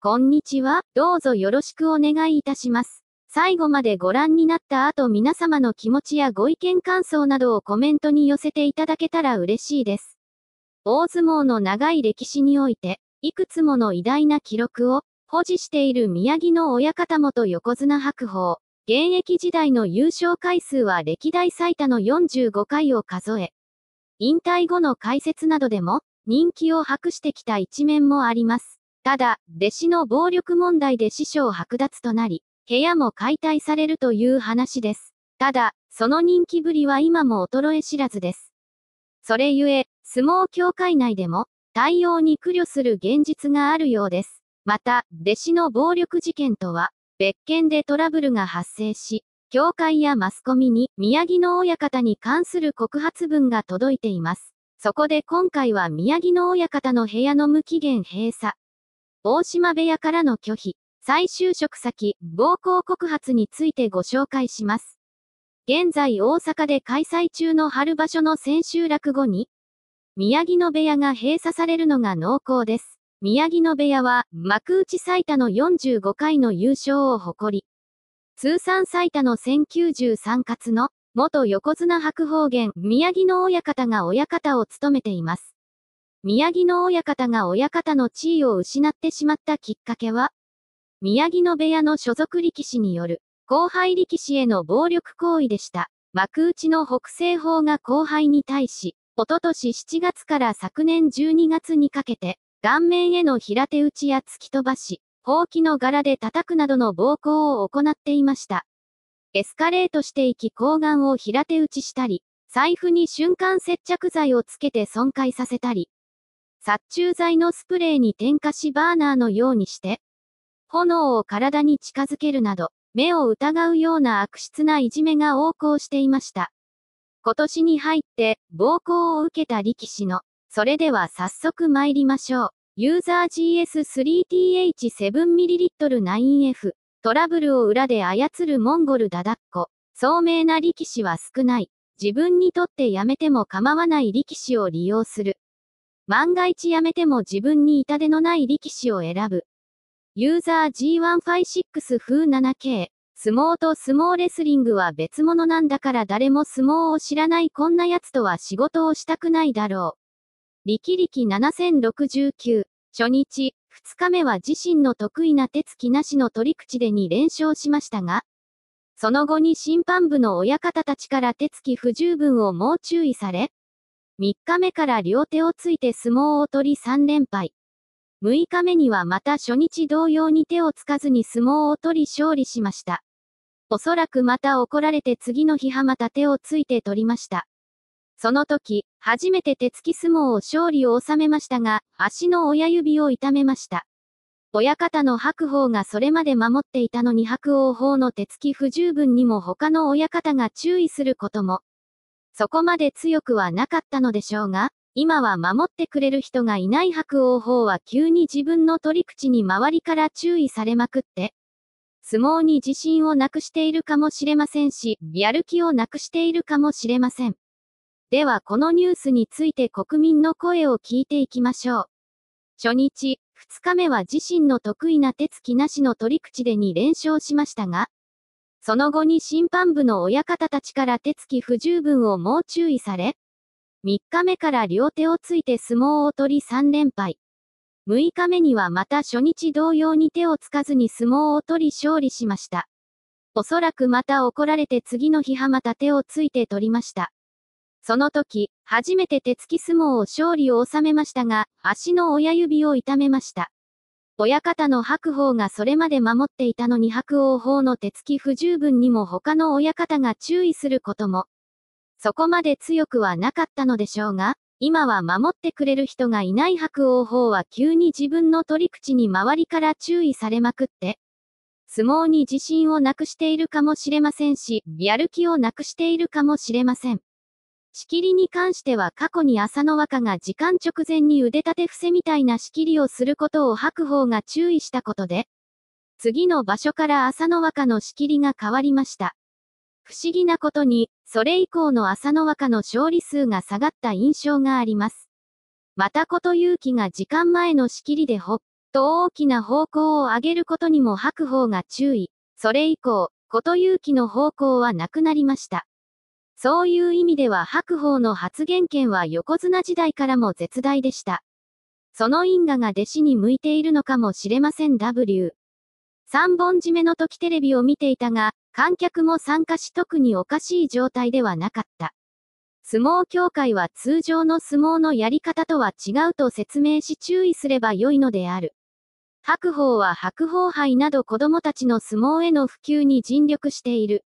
こんにちは。どうぞよろしくお願いいたします。最後までご覧になった後皆様の気持ちやご意見感想などをコメントに寄せていただけたら嬉しいです。大相撲の長い歴史において、いくつもの偉大な記録を保持している宮城の親方もと横綱白鵬。現役時代の優勝回数は歴代最多の45回を数え、引退後の解説などでも人気を博してきた一面もあります。ただ、弟子の暴力問題で師匠剥奪となり、部屋も解体されるという話です。ただ、その人気ぶりは今も衰え知らずです。それゆえ、相撲協会内でも、対応に苦慮する現実があるようです。また、弟子の暴力事件とは、別件でトラブルが発生し、協会やマスコミに宮城の親方に関する告発文が届いています。そこで今回は宮城の親方の部屋の無期限閉鎖、大島部屋からの拒否、再就職先、暴行告発についてご紹介します。現在大阪で開催中の春場所の千秋落後に、宮城野部屋が閉鎖されるのが濃厚です。宮城野部屋は、幕内最多の45回の優勝を誇り、通算最多の1093勝の、元横綱白鵬源宮城野親方が親方を務めています。宮城の親方が親方の地位を失ってしまったきっかけは、宮城野部屋の所属力士による、後輩力士への暴力行為でした。幕内の北西方が後輩に対し、おととし7月から昨年12月にかけて、顔面への平手打ちや突き飛ばし、放棄の柄で叩くなどの暴行を行っていました。エスカレートしていき睾丸を平手打ちしたり、財布に瞬間接着剤をつけて損壊させたり、殺虫剤のスプレーに点火しバーナーのようにして、炎を体に近づけるなど、目を疑うような悪質ないじめが横行していました。今年に入って、暴行を受けた力士の、それでは早速参りましょう。ユーザー GS3TH7ml9F。トラブルを裏で操るモンゴルだだっこ。聡明な力士は少ない。自分にとってやめても構わない力士を利用する。万が一やめても自分に痛手のない力士を選ぶ。ユーザー G156 風 7K。相撲と相撲レスリングは別物なんだから誰も相撲を知らないこんな奴とは仕事をしたくないだろう。力力7069。初日、2日目は自身の得意な手つきなしの取り口で2連勝しましたが、その後に審判部の親方たちから手つき不十分をもう注意され、3日目から両手をついて相撲を取り3連敗。6日目にはまた初日同様に手をつかずに相撲を取り勝利しました。おそらくまた怒られて次の日はまた手をついて取りました。その時、初めて手つき相撲を勝利を収めましたが、足の親指を痛めました。親方の白鵬がそれまで守っていたのに白鵬鵬の手つき不十分にも他の親方が注意することも。そこまで強くはなかったのでしょうが、今は守ってくれる人がいない白王鵬は急に自分の取り口に周りから注意されまくって、相撲に自信をなくしているかもしれませんし、やる気をなくしているかもしれません。ではこのニュースについて国民の声を聞いていきましょう。初日、2日目は自身の得意な手つきなしの取り口で2連勝しましたが、その後に審判部の親方たちから手つき不十分を猛注意され、3日目から両手をついて相撲を取り3連敗。6日目にはまた初日同様に手をつかずに相撲を取り勝利しました。おそらくまた怒られて次の日はまた手をついて取りました。その時、初めて手つき相撲を勝利を収めましたが、足の親指を痛めました。親方の白鵬がそれまで守っていたのに白鵬法の手つき不十分にも他の親方が注意することも、そこまで強くはなかったのでしょうが、今は守ってくれる人がいない白鵬法は急に自分の取り口に周りから注意されまくって、相撲に自信をなくしているかもしれませんし、やる気をなくしているかもしれません。仕切りに関しては過去に浅野若が時間直前に腕立て伏せみたいな仕切りをすることを白鵬が注意したことで、次の場所から浅野若の仕切りが変わりました。不思議なことに、それ以降の浅野若の勝利数が下がった印象があります。またこと勇気が時間前の仕切りでほっと大きな方向を上げることにも白鵬が注意。それ以降、こと勇気の方向はなくなりました。そういう意味では白鵬の発言権は横綱時代からも絶大でした。その因果が弟子に向いているのかもしれません W。3本締めの時テレビを見ていたが、観客も参加し特におかしい状態ではなかった。相撲協会は通常の相撲のやり方とは違うと説明し注意すれば良いのである。白鵬は白鵬杯など子供たちの相撲への普及に尽力している。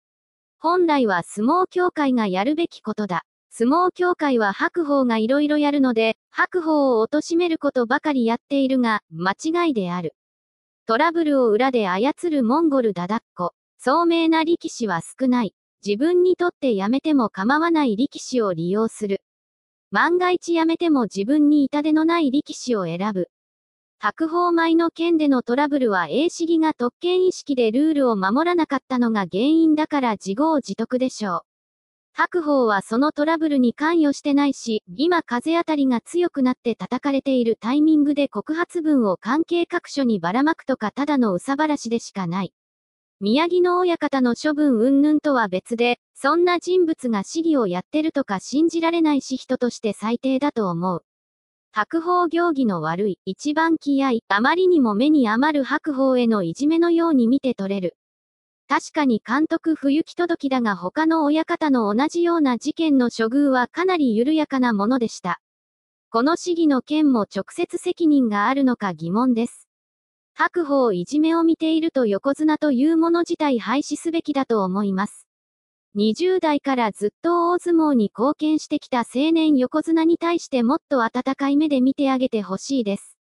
本来は相撲協会がやるべきことだ。相撲協会は白鵬が色々やるので、白鵬を貶めることばかりやっているが、間違いである。トラブルを裏で操るモンゴルダダッコ。聡明な力士は少ない。自分にとってやめても構わない力士を利用する。万が一やめても自分に痛手のない力士を選ぶ。白鵬米の件でのトラブルは A 市議が特権意識でルールを守らなかったのが原因だから自業自得でしょう。白鵬はそのトラブルに関与してないし、今風当たりが強くなって叩かれているタイミングで告発文を関係各所にばらまくとかただのうさばらしでしかない。宮城の親方の処分云々とは別で、そんな人物が市議をやってるとか信じられないし人として最低だと思う。白鵬行儀の悪い、一番気合い、あまりにも目に余る白鵬へのいじめのように見て取れる。確かに監督不行き届きだが他の親方の同じような事件の処遇はかなり緩やかなものでした。この市議の件も直接責任があるのか疑問です。白鵬いじめを見ていると横綱というもの自体廃止すべきだと思います。20代からずっと大相撲に貢献してきた青年横綱に対してもっと温かい目で見てあげてほしいです。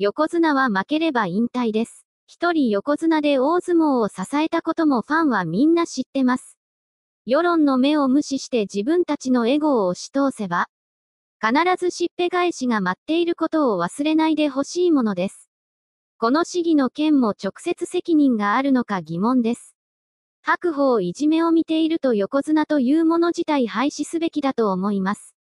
横綱は負ければ引退です。一人横綱で大相撲を支えたこともファンはみんな知ってます。世論の目を無視して自分たちのエゴを押し通せば、必ずしっぺ返しが待っていることを忘れないでほしいものです。この市議の件も直接責任があるのか疑問です。白鵬いじめを見ていると横綱というもの自体廃止すべきだと思います。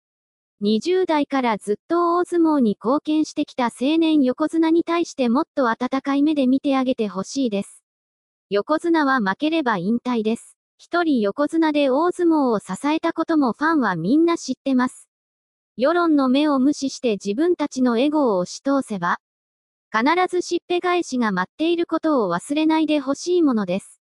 20代からずっと大相撲に貢献してきた青年横綱に対してもっと温かい目で見てあげてほしいです。横綱は負ければ引退です。一人横綱で大相撲を支えたこともファンはみんな知ってます。世論の目を無視して自分たちのエゴを押し通せば、必ずしっぺ返しが待っていることを忘れないでほしいものです。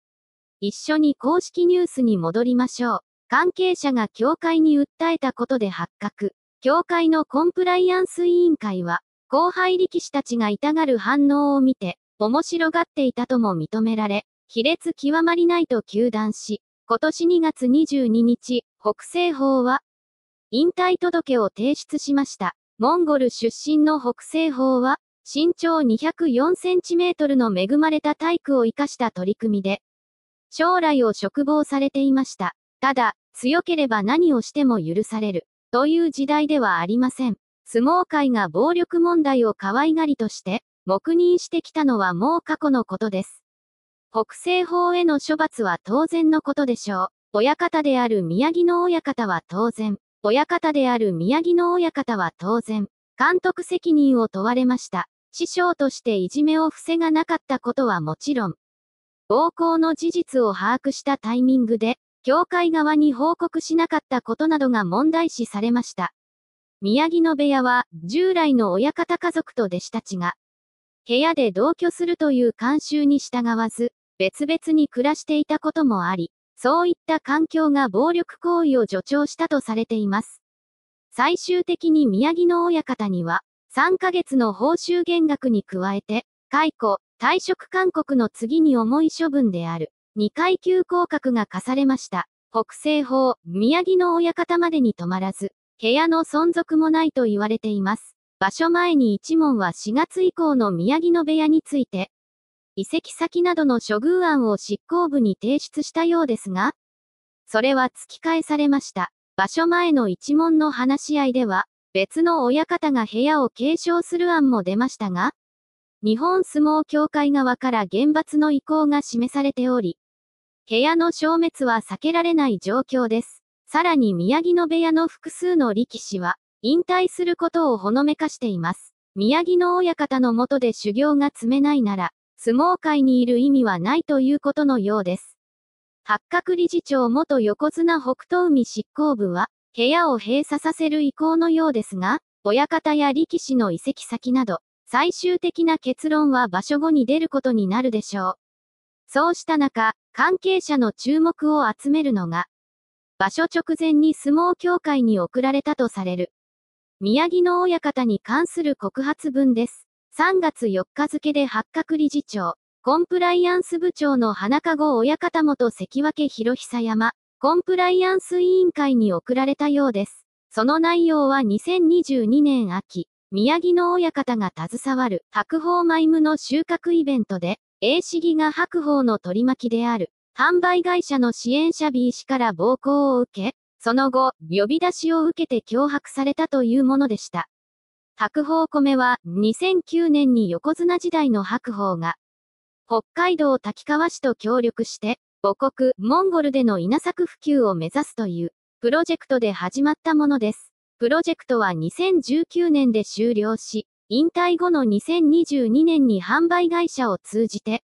一緒に公式ニュースに戻りましょう。関係者が協会に訴えたことで発覚。協会のコンプライアンス委員会は、後輩力士たちが痛がる反応を見て、面白がっていたとも認められ、卑劣極まりないと求断し、今年2月22日、北西方は、引退届を提出しました。モンゴル出身の北西方は、身長204センチメートルの恵まれた体育を生かした取り組みで、将来を嘱望されていました。ただ、強ければ何をしても許される。という時代ではありません。相撲界が暴力問題を可愛がりとして、黙認してきたのはもう過去のことです。北西法への処罰は当然のことでしょう。親方である宮城の親方は当然。親方である宮城の親方は当然。監督責任を問われました。師匠としていじめを防がなかったことはもちろん、暴行の事実を把握したタイミングで、教会側に報告しなかったことなどが問題視されました。宮城野部屋は、従来の親方家族と弟子たちが、部屋で同居するという慣習に従わず、別々に暮らしていたこともあり、そういった環境が暴力行為を助長したとされています。最終的に宮城野親方には、3ヶ月の報酬減額に加えて、解雇、退職勧告の次に重い処分である。2階級降格が課されました。北西法、宮城の親方までに止まらず、部屋の存続もないと言われています。場所前に一門は4月以降の宮城の部屋について、移籍先などの処遇案を執行部に提出したようですが、それは突き返されました。場所前の一門の話し合いでは、別の親方が部屋を継承する案も出ましたが、日本相撲協会側から厳罰の意向が示されており、部屋の消滅は避けられない状況です。さらに宮城野部屋の複数の力士は、引退することをほのめかしています。宮城野親方の下で修行が積めないなら、相撲界にいる意味はないということのようです。八角理事長元横綱北東海執行部は、部屋を閉鎖させる意向のようですが、親方や力士の移籍先など、最終的な結論は場所後に出ることになるでしょう。そうした中、関係者の注目を集めるのが、場所直前に相撲協会に送られたとされる、宮城野親方に関する告発文です。3月4日付で八角理事長、コンプライアンス部長の花籠親方元関脇広久山、コンプライアンス委員会に送られたようです。その内容は2022年秋、宮城の親方が携わる白鳳マイムの収穫イベントで、A 市議が白鳳の取り巻きである、販売会社の支援者 B 氏から暴行を受け、その後、呼び出しを受けて脅迫されたというものでした。白鳳米は、2009年に横綱時代の白鳳が、北海道滝川市と協力して、母国、モンゴルでの稲作普及を目指すという、プロジェクトで始まったものです。プロジェクトは2019年で終了し、引退後の2022年に販売会社を通じて、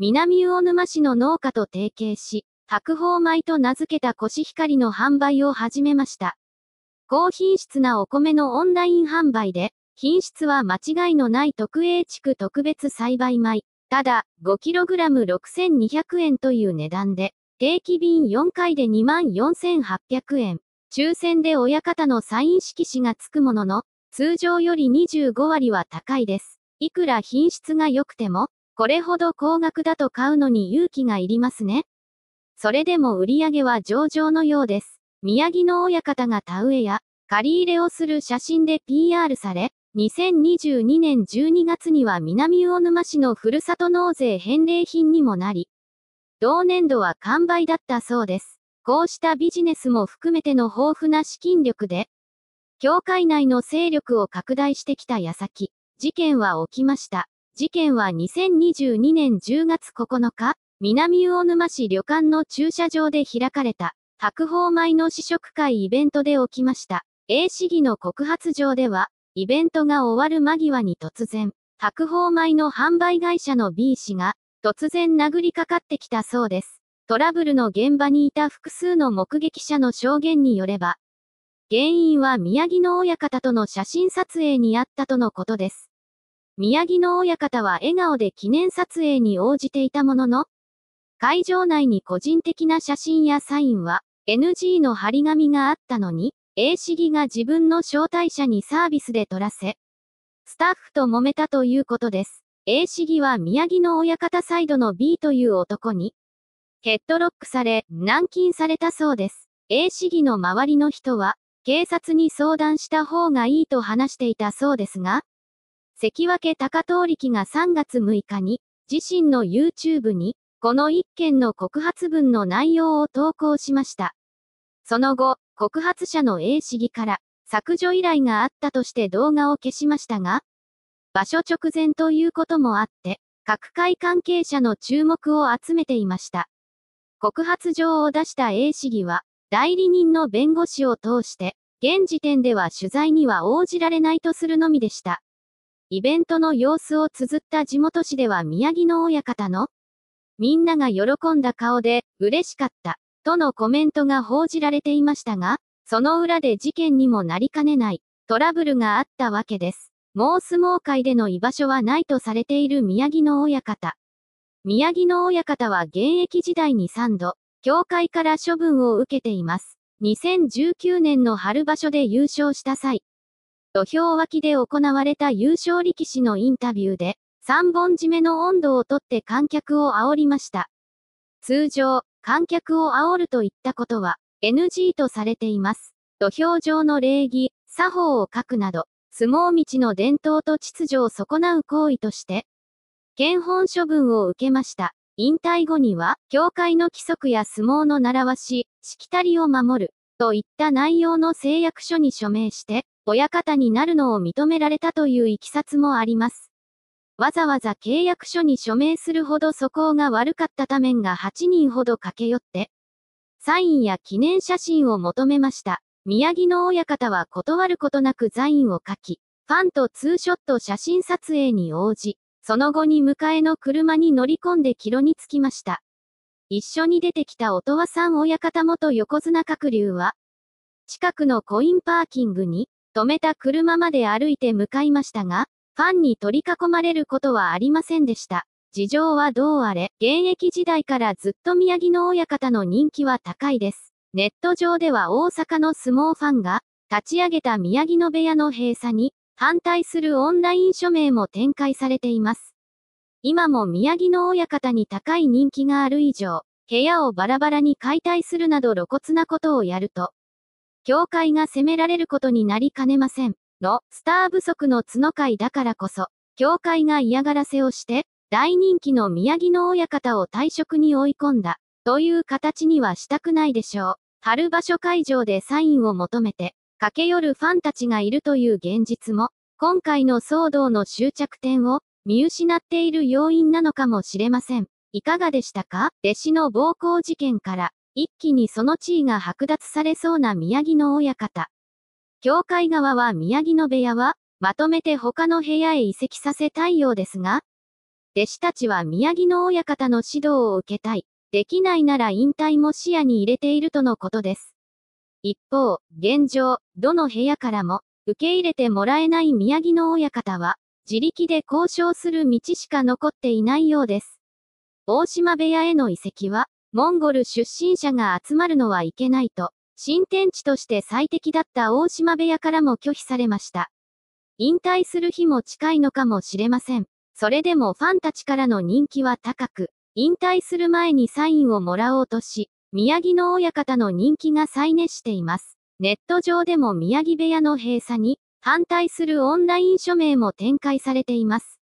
南魚沼市の農家と提携し、白鳳米と名付けたコシヒカリの販売を始めました。高品質なお米のオンライン販売で、品質は間違いのない特営地区特別栽培米。ただ、5kg6200 円という値段で、定期便4回で24,800円。抽選で親方のサイン色紙がつくものの、通常より25割は高いです。いくら品質が良くても、これほど高額だと買うのに勇気がいりますね。それでも売り上げは上々のようです。宮城の親方が田植えや、借り入れをする写真で PR され、2022年12月には南魚沼市のふるさと納税返礼品にもなり、同年度は完売だったそうです。こうしたビジネスも含めての豊富な資金力で、教会内の勢力を拡大してきた矢先、事件は起きました。事件は2022年10月9日、南魚沼市旅館の駐車場で開かれた、白鵬米の試食会イベントで起きました。A 市議の告発状では、イベントが終わる間際に突然、白鵬米の販売会社の B 氏が、突然殴りかかってきたそうです。トラブルの現場にいた複数の目撃者の証言によれば、原因は宮城野親方との写真撮影にあったとのことです。宮城野親方は笑顔で記念撮影に応じていたものの、会場内に個人的な写真やサインは NG の張り紙があったのに、A 市議が自分の招待者にサービスで取らせ、スタッフと揉めたということです。A 市議は宮城の親方サイドの B という男に、ヘッドロックされ、軟禁されたそうです。A 市議の周りの人は、警察に相談した方がいいと話していたそうですが、関脇高通力が3月6日に、自身の YouTube に、この一件の告発文の内容を投稿しました。その後、告発者の A 市議から削除依頼があったとして動画を消しましたが、場所直前ということもあって、各界関係者の注目を集めていました。告発状を出した A 市議は、代理人の弁護士を通して、現時点では取材には応じられないとするのみでした。イベントの様子を綴った地元市では宮城の親方の、みんなが喜んだ顔で、嬉しかった、とのコメントが報じられていましたが、その裏で事件にもなりかねない、トラブルがあったわけです。もう相撲界での居場所はないとされている宮城の親方。宮城の親方は現役時代に3度、協会から処分を受けています。2019年の春場所で優勝した際、土俵脇で行われた優勝力士のインタビューで、3本締めの温度をとって観客を煽りました。通常、観客を煽るといったことは、NG とされています。土俵上の礼儀、作法を書くなど、相撲道の伝統と秩序を損なう行為として、検本処分を受けました。引退後には、教会の規則や相撲の習わし、しきたりを守る、といった内容の誓約書に署名して、親方になるのを認められたといういきさつもあります。わざわざ契約書に署名するほど素行が悪かったためが8人ほど駆け寄って、サインや記念写真を求めました。宮城の親方は断ることなくザインを書き、ファンとツーショット写真撮影に応じ、その後に迎えの車に乗り込んで帰路に着きました。一緒に出てきた音羽さん親方元横綱閣竜は、近くのコインパーキングに止めた車まで歩いて向かいましたが、ファンに取り囲まれることはありませんでした。事情はどうあれ、現役時代からずっと宮城の親方の人気は高いです。ネット上では大阪の相撲ファンが、立ち上げた宮城野部屋の閉鎖に、反対するオンライン署名も展開されています。今も宮城の親方に高い人気がある以上、部屋をバラバラに解体するなど露骨なことをやると、教会が責められることになりかねません。の、スター不足の角会だからこそ、教会が嫌がらせをして、大人気の宮城の親方を退職に追い込んだ、という形にはしたくないでしょう。春場所会場でサインを求めて、駆け寄るファンたちがいるという現実も、今回の騒動の終着点を見失っている要因なのかもしれません。いかがでしたか弟子の暴行事件から、一気にその地位が剥奪されそうな宮城の親方。教会側は宮城の部屋は、まとめて他の部屋へ移籍させたいようですが、弟子たちは宮城の親方の指導を受けたい。できないなら引退も視野に入れているとのことです。一方、現状、どの部屋からも、受け入れてもらえない宮城の親方は、自力で交渉する道しか残っていないようです。大島部屋への移籍は、モンゴル出身者が集まるのはいけないと、新天地として最適だった大島部屋からも拒否されました。引退する日も近いのかもしれません。それでもファンたちからの人気は高く、引退する前にサインをもらおうとし、宮城の親方の人気が再熱しています。ネット上でも宮城部屋の閉鎖に反対するオンライン署名も展開されています。